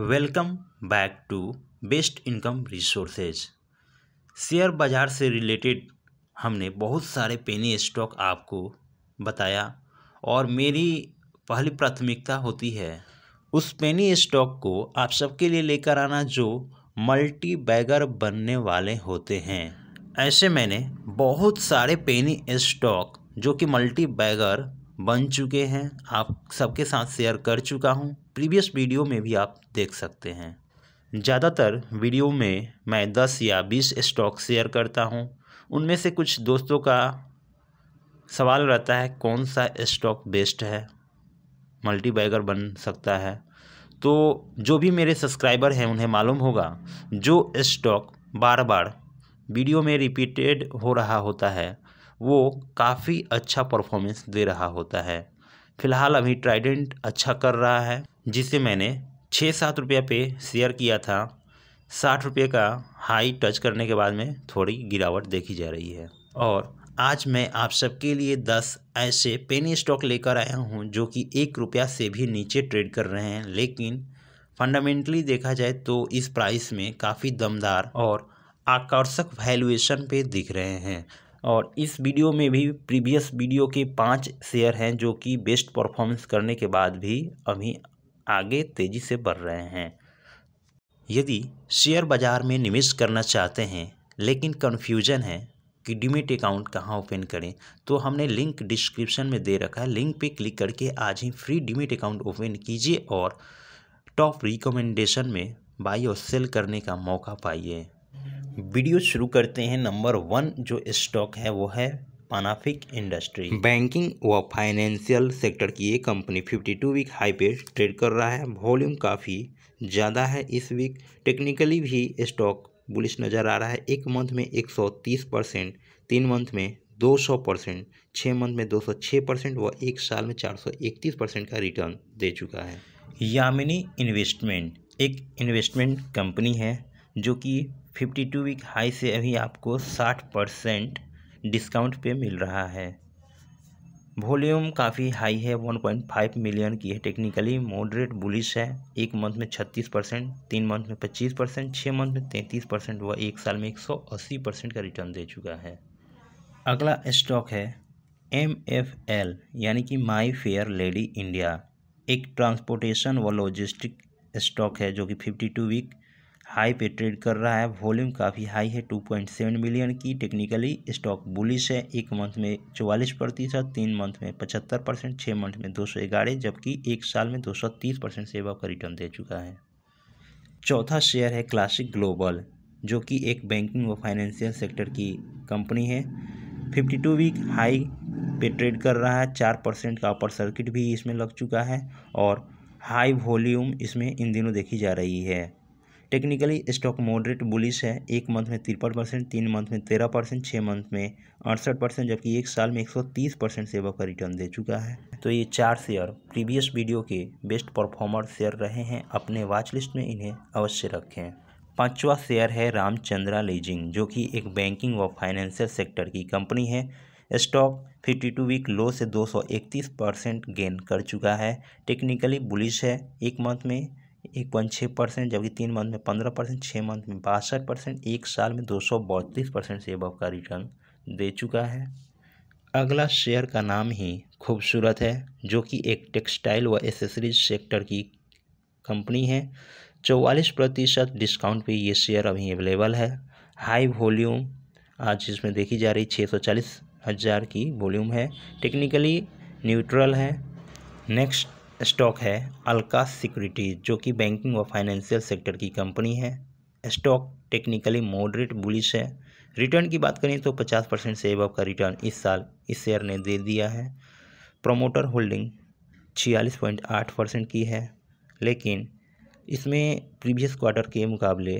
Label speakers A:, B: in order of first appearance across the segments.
A: welcome back to best income resources share बाज़ार से related हमने बहुत सारे पेनी स्टॉक आपको बताया और मेरी पहली प्राथमिकता होती है उस पेनी स्टॉक को आप सबके लिए लेकर आना जो मल्टी बैगर बनने वाले होते हैं ऐसे मैंने बहुत सारे पेनी स्टॉक जो कि मल्टी बैगर बन चुके हैं आप सबके साथ शेयर कर चुका हूँ प्रीवियस वीडियो में भी आप देख सकते हैं ज़्यादातर वीडियो में मैं दस या बीस स्टॉक शेयर करता हूँ उनमें से कुछ दोस्तों का सवाल रहता है कौन सा स्टॉक बेस्ट है मल्टी बैगर बन सकता है तो जो भी मेरे सब्सक्राइबर हैं उन्हें मालूम होगा जो स्टॉक बार बार वीडियो में रिपीटेड हो रहा होता है वो काफ़ी अच्छा परफॉर्मेंस दे रहा होता है फ़िलहाल अभी ट्राइडेंट अच्छा कर रहा है जिसे मैंने छः सात रुपये पे शेयर किया था साठ रुपये का हाई टच करने के बाद में थोड़ी गिरावट देखी जा रही है और आज मैं आप सबके लिए दस ऐसे पेनी स्टॉक लेकर आया हूँ जो कि एक रुपया से भी नीचे ट्रेड कर रहे हैं लेकिन फंडामेंटली देखा जाए तो इस प्राइस में काफ़ी दमदार और आकर्षक वैल्यूएशन पे दिख रहे हैं और इस वीडियो में भी प्रीवियस वीडियो के पांच शेयर हैं जो कि बेस्ट परफॉर्मेंस करने के बाद भी अभी आगे तेज़ी से बढ़ रहे हैं यदि शेयर बाज़ार में निवेश करना चाहते हैं लेकिन कन्फ्यूजन है कि डिमिट अकाउंट कहाँ ओपन करें तो हमने लिंक डिस्क्रिप्शन में दे रखा है लिंक पे क्लिक करके आज ही फ्री डिमिट अकाउंट ओपन कीजिए और टॉप रिकमेंडेशन में बाई और सेल करने का मौका पाइए वीडियो शुरू करते हैं नंबर वन जो स्टॉक है वो है पानाफिक इंडस्ट्री बैंकिंग व फाइनेंशियल सेक्टर की ये कंपनी 52 वीक हाई पे ट्रेड कर रहा है वॉल्यूम काफ़ी ज़्यादा है इस वीक टेक्निकली भी स्टॉक बुलिश नज़र आ रहा है एक मंथ में 130 परसेंट तीन मंथ में 200 परसेंट छः मंथ में 206 परसेंट व एक साल में 431 परसेंट का रिटर्न दे चुका है यामिनी इन्वेस्टमेंट एक इन्वेस्टमेंट कंपनी है जो कि फिफ्टी टू वीक हाई से अभी आपको साठ परसेंट डिस्काउंट पे मिल रहा है वॉल्यूम काफ़ी हाई है वन पॉइंट फाइव मिलियन की है टेक्निकली मॉडरेट बुलिश है एक मंथ में छत्तीस परसेंट तीन मंथ में पच्चीस परसेंट छः मंथ में तैंतीस परसेंट व एक साल में एक सौ अस्सी परसेंट का रिटर्न दे चुका है अगला स्टॉक है एम एफ एल यानी कि माई फेयर लेडी इंडिया एक ट्रांसपोर्टेशन व लॉजिस्टिक स्टॉक है जो कि फिफ्टी टू वीक हाई पे ट्रेड कर रहा है वॉल्यूम काफ़ी हाई है 2.7 मिलियन की टेक्निकली स्टॉक बुलिश है एक मंथ में चौवालीस प्रतिशत तीन मंथ में पचहत्तर परसेंट छः मंथ में दो सौ ग्यारह जबकि एक साल में दो सौ तीस परसेंट सेवा का रिटर्न दे चुका है चौथा शेयर है क्लासिक ग्लोबल जो कि एक बैंकिंग व फाइनेंशियल सेक्टर की कंपनी है फिफ्टी टू वीक हाई पे ट्रेड कर रहा है चार परसेंट का अपर सर्किट भी इसमें लग चुका है और हाई वॉल्यूम इसमें इन दिनों देखी जा रही है टेक्निकली स्टॉक मॉडरेट बुलिश है एक मंथ में तिरपन परसेंट तीन मंथ में तेरह परसेंट छः मंथ में अड़सठ परसेंट जबकि एक साल में एक सौ तीस परसेंट सेवा का रिटर्न दे चुका है तो ये चार शेयर प्रीवियस वीडियो के बेस्ट परफॉर्मर शेयर रहे हैं अपने वॉच लिस्ट में इन्हें अवश्य रखें पाँचवा शेयर है रामचंद्रा लेजिंग जो कि एक बैंकिंग व फाइनेंशियल सेक्टर की कंपनी है स्टॉक 52 वीक लो से 231 परसेंट गेन कर चुका है टेक्निकली बुलिश है एक मंथ में एक पॉइंट छः परसेंट जबकि तीन मंथ में पंद्रह परसेंट छः मंथ में बासठ परसेंट एक साल में दो सौ बत्तीस परसेंट से अब का रिटर्न दे चुका है अगला शेयर का नाम ही खूबसूरत है जो कि एक टेक्सटाइल व एसेसरीज सेक्टर की कंपनी है चौवालीस प्रतिशत डिस्काउंट पे ये शेयर अभी अवेलेबल है हाई वॉल्यूम आज इसमें देखी जा रही छः सौ चालीस हज़ार की वॉल्यूम है टेक्निकली न्यूट्रल है नेक्स्ट स्टॉक है अलका सिक्योरिटीज़ जो कि बैंकिंग व फाइनेंशियल सेक्टर की कंपनी है स्टॉक टेक्निकली मॉडरेट बुलिश है रिटर्न की बात करें तो 50 परसेंट से एबव का रिटर्न इस साल इस शेयर ने दे दिया है प्रोमोटर होल्डिंग छियालीस पॉइंट आठ परसेंट की है लेकिन इसमें प्रीवियस क्वार्टर के मुकाबले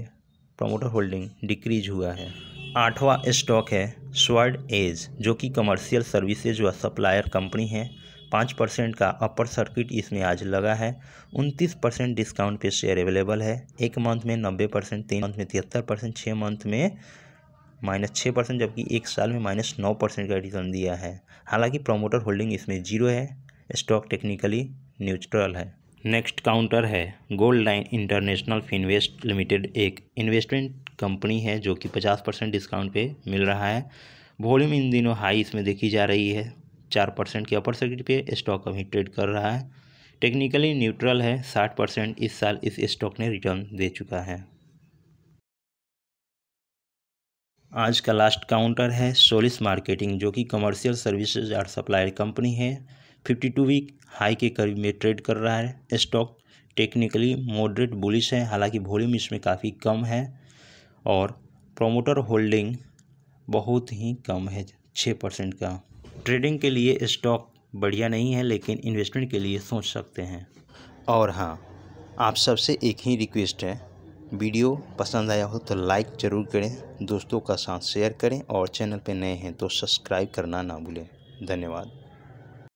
A: प्रोमोटर होल्डिंग डिक्रीज हुआ है आठवां स्टॉक है स्वर्ड एज जो कि कमर्शियल सर्विसेज व सप्लायर कंपनी है पाँच परसेंट का अपर सर्किट इसमें आज लगा है उनतीस परसेंट डिस्काउंट पे शेयर अवेलेबल है एक मंथ में नब्बे परसेंट तीन मंथ में तिहत्तर परसेंट छः मंथ में माइनस छः परसेंट जबकि एक साल में माइनस नौ परसेंट का रिटर्न दिया है हालांकि प्रमोटर होल्डिंग इसमें जीरो है स्टॉक टेक्निकली न्यूट्रल है नेक्स्ट काउंटर है gold line international finvest limited एक इन्वेस्टमेंट कंपनी है जो कि पचास परसेंट डिस्काउंट पे मिल रहा है वॉल्यूम इन दिनों हाई इसमें देखी जा रही है चार परसेंट की अपर सर्किट पे स्टॉक अभी ट्रेड कर रहा है टेक्निकली न्यूट्रल है साठ परसेंट इस साल इस स्टॉक ने रिटर्न दे चुका है आज का लास्ट काउंटर है सोलिस मार्केटिंग जो कि कमर्शियल सर्विसेज और सप्लायर कंपनी है फिफ्टी टू वीक हाई के करीब में ट्रेड कर रहा है स्टॉक टेक्निकली मॉडरेट बुलिश है हालांकि वॉल्यूम इसमें काफ़ी कम है और प्रोमोटर होल्डिंग बहुत ही कम है छः परसेंट का ट्रेडिंग के लिए स्टॉक बढ़िया नहीं है लेकिन इन्वेस्टमेंट के लिए सोच सकते हैं और हाँ आप सबसे एक ही रिक्वेस्ट है वीडियो पसंद आया हो तो लाइक ज़रूर करें दोस्तों का साथ शेयर करें और चैनल पर नए हैं तो सब्सक्राइब करना ना भूलें धन्यवाद